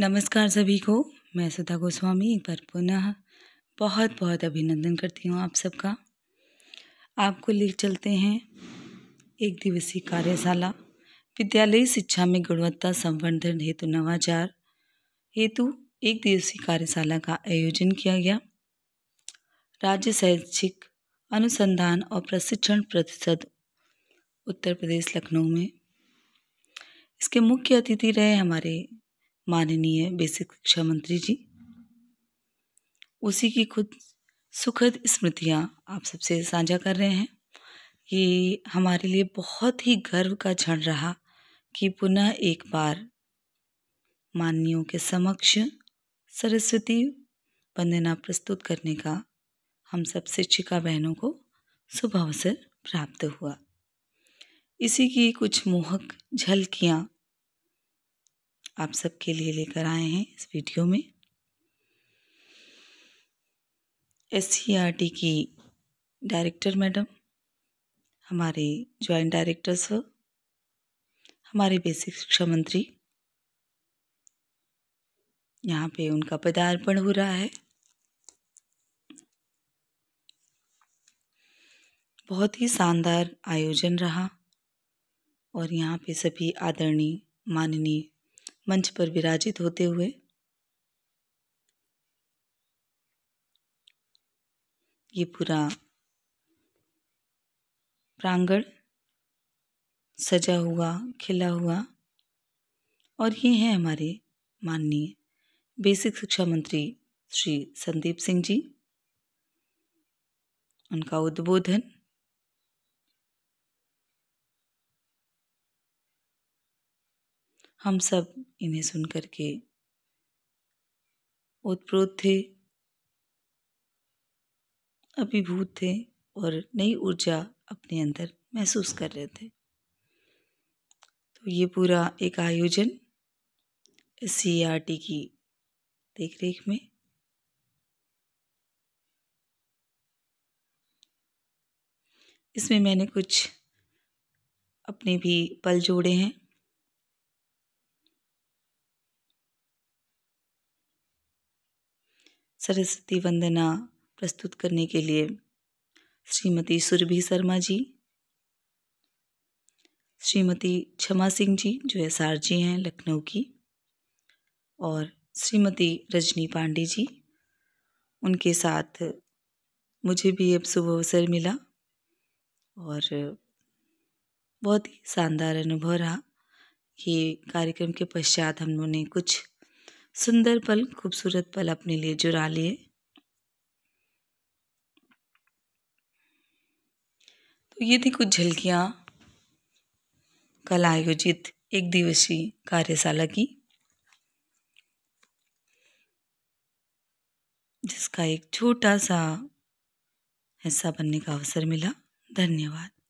नमस्कार सभी को मैं सुधा गोस्वामी एक बार पुनः बहुत बहुत अभिनंदन करती हूँ आप सबका आपको ले चलते हैं एक दिवसीय कार्यशाला विद्यालयी शिक्षा में गुणवत्ता संवर्धन हेतु नवाचार हेतु एक दिवसीय कार्यशाला का आयोजन किया गया राज्य शैक्षिक अनुसंधान और प्रशिक्षण प्रतिशत उत्तर प्रदेश लखनऊ में इसके मुख्य अतिथि रहे हमारे माननीय बेसिक शिक्षा मंत्री जी उसी की खुद सुखद स्मृतियाँ आप सबसे साझा कर रहे हैं ये हमारे लिए बहुत ही गर्व का क्षण रहा कि पुनः एक बार माननीयों के समक्ष सरस्वती वंदना प्रस्तुत करने का हम सब शिक्षिका बहनों को शुभ अवसर प्राप्त हुआ इसी की कुछ मोहक झलकियाँ आप सबके लिए लेकर आए हैं इस वीडियो में एस e की डायरेक्टर मैडम हमारे जॉइंट डायरेक्टर सर हमारे बेसिक शिक्षा मंत्री यहाँ पे उनका पदार्पण हो रहा है बहुत ही शानदार आयोजन रहा और यहाँ पे सभी आदरणीय माननीय मंच पर विराजित होते हुए ये पूरा प्रांगण सजा हुआ खिला हुआ और ये हैं हमारे माननीय बेसिक शिक्षा मंत्री श्री संदीप सिंह जी उनका उद्बोधन हम सब इन्हें सुन कर के ओतप्रोत थे अभिभूत थे और नई ऊर्जा अपने अंदर महसूस कर रहे थे तो ये पूरा एक आयोजन सी आर टी की देखरेख में इसमें मैंने कुछ अपने भी पल जोड़े हैं सरस्वती वंदना प्रस्तुत करने के लिए श्रीमती सुरभि शर्मा जी श्रीमती क्षमा सिंह जी जो एस आर जी हैं लखनऊ की और श्रीमती रजनी पांडे जी उनके साथ मुझे भी अब शुभ अवसर मिला और बहुत ही शानदार अनुभव रहा ये कार्यक्रम के पश्चात हम लोगों ने कुछ सुंदर पल खूबसूरत पल अपने लिए जुड़ा लिए तो ये थी कुछ झलकियाँ कल आयोजित एक दिवसीय कार्यशाला की जिसका एक छोटा सा हिस्सा बनने का अवसर मिला धन्यवाद